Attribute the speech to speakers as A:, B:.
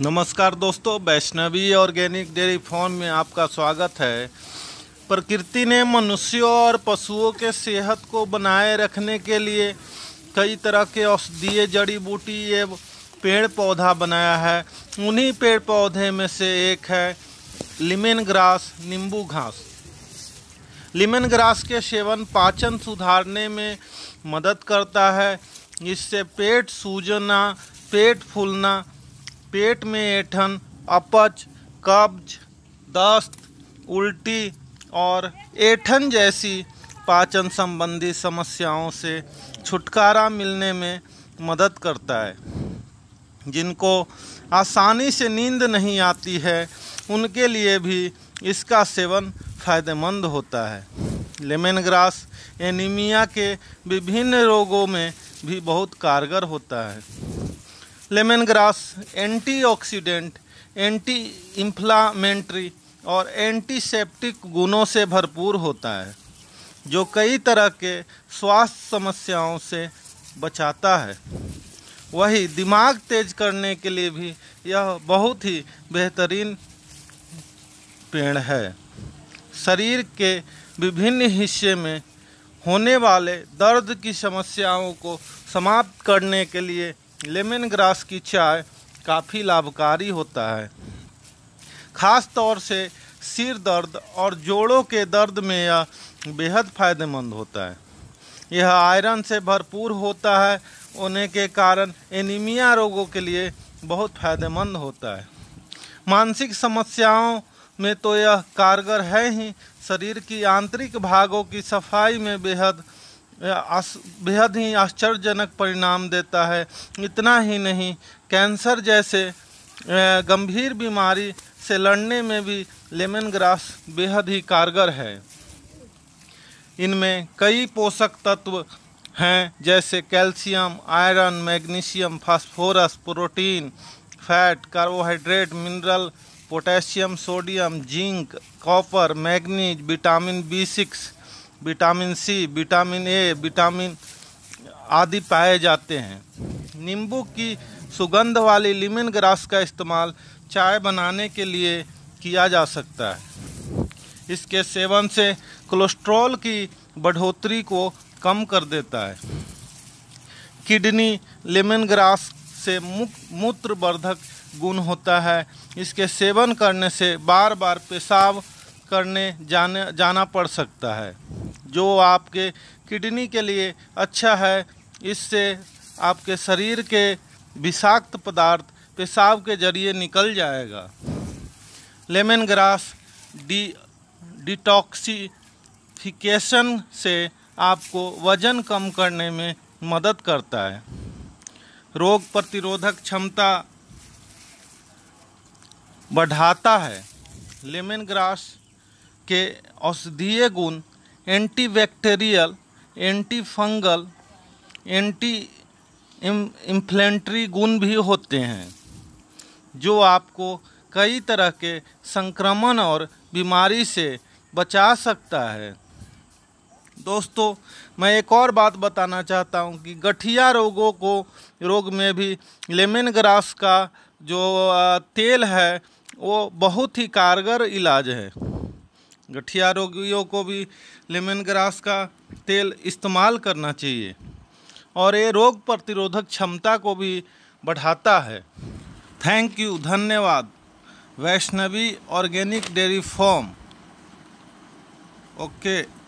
A: नमस्कार दोस्तों Vaishnavi organic dairy form में आपका स्वागत है प्रकृति ने मनुष्यों और पशुओं के सेहत को बनाए रखने के लिए कई तरह के औषधीय जड़ी बूटी ये पेड़ पौधा बनाया है उन्हीं पेड़ पौधे में से एक है लिमेन ग्रास नींबू घास लिमेन ग्रास के सेवन पाचन सुधारने में मदद करता है इससे पेट सूजना पेट फूलना पेट में ऐठन अपच कब्ज दस्त उल्टी और ऐठन जैसी पाचन संबंधी समस्याओं से छुटकारा मिलने में मदद करता है जिनको आसानी से नींद नहीं आती है उनके लिए भी इसका सेवन फायदेमंद होता है लेमन ग्रास एनीमिया के विभिन्न रोगों में भी बहुत कारगर होता है lemon grass antioxidant anti inflammatory और एंटीसेप्टिक गुणों से भरपूर होता है जो कई तरह के स्वास्थ्य समस्याओं से बचाता है वही दिमाग तेज करने के लिए भी यह बहुत ही बेहतरीन पेड़ है शरीर के विभिन्न हिस्से में होने वाले दर्द की समस्याओं को समाप्त करने के लिए लेमन ग्रास की चाय काफ़ी लाभकारी होता है ख़ास तौर से सिर दर्द और जोड़ों के दर्द में यह बेहद फ़ायदेमंद होता है यह आयरन से भरपूर होता है होने के कारण एनीमिया रोगों के लिए बहुत फ़ायदेमंद होता है मानसिक समस्याओं में तो यह कारगर है ही शरीर की आंतरिक भागों की सफाई में बेहद बेहद ही आश्चर्यजनक परिणाम देता है इतना ही नहीं कैंसर जैसे गंभीर बीमारी से लड़ने में भी लेमन ग्रास बेहद ही कारगर है इनमें कई पोषक तत्व हैं जैसे calcium iron magnesium phosphorus protein fat carbohydrate mineral potassium sodium zinc copper manganese vitamin B six vitamin C vitamin A vitamin आदि पाए जाते हैं नींबू की सुगंध वाली लिमिन ग्रास का इस्तेमाल चाय बनाने के लिए किया जा सकता है इसके सेवन से कोलेस्ट्रॉल की बढ़ोतरी को कम कर देता है किडनी लेमन ग्रास से मूत्र वर्धक गुण होता है इसके सेवन करने से बार बार पेशाब करने जाने जाना पड़ सकता है जो आपके किडनी के लिए अच्छा है इससे आपके शरीर के विषाक्त पदार्थ पेशाब के जरिए निकल जाएगा लेमन ग्रास डी डिटॉक्सीफिकेशन से आपको वजन कम करने में मदद करता है रोग प्रतिरोधक क्षमता बढ़ाता है लेमन ग्रास के औषधीय गुण anti bacterial anti fungal anti inflammatory गुण भी होते हैं जो आपको कई तरह के संक्रमण और बीमारी से बचा सकता है दोस्तों मैं एक और बात बताना चाहता हूँ कि गठिया रोगों को रोग में भी लेमन ग्रास का जो तेल है वो बहुत ही कारगर इलाज है गठिया रोगियों को भी लेमन ग्रास का तेल इस्तेमाल करना चाहिए और ये रोग प्रतिरोधक क्षमता को भी बढ़ाता है थैंक यू धन्यवाद Vaishnavi organic dairy farm okay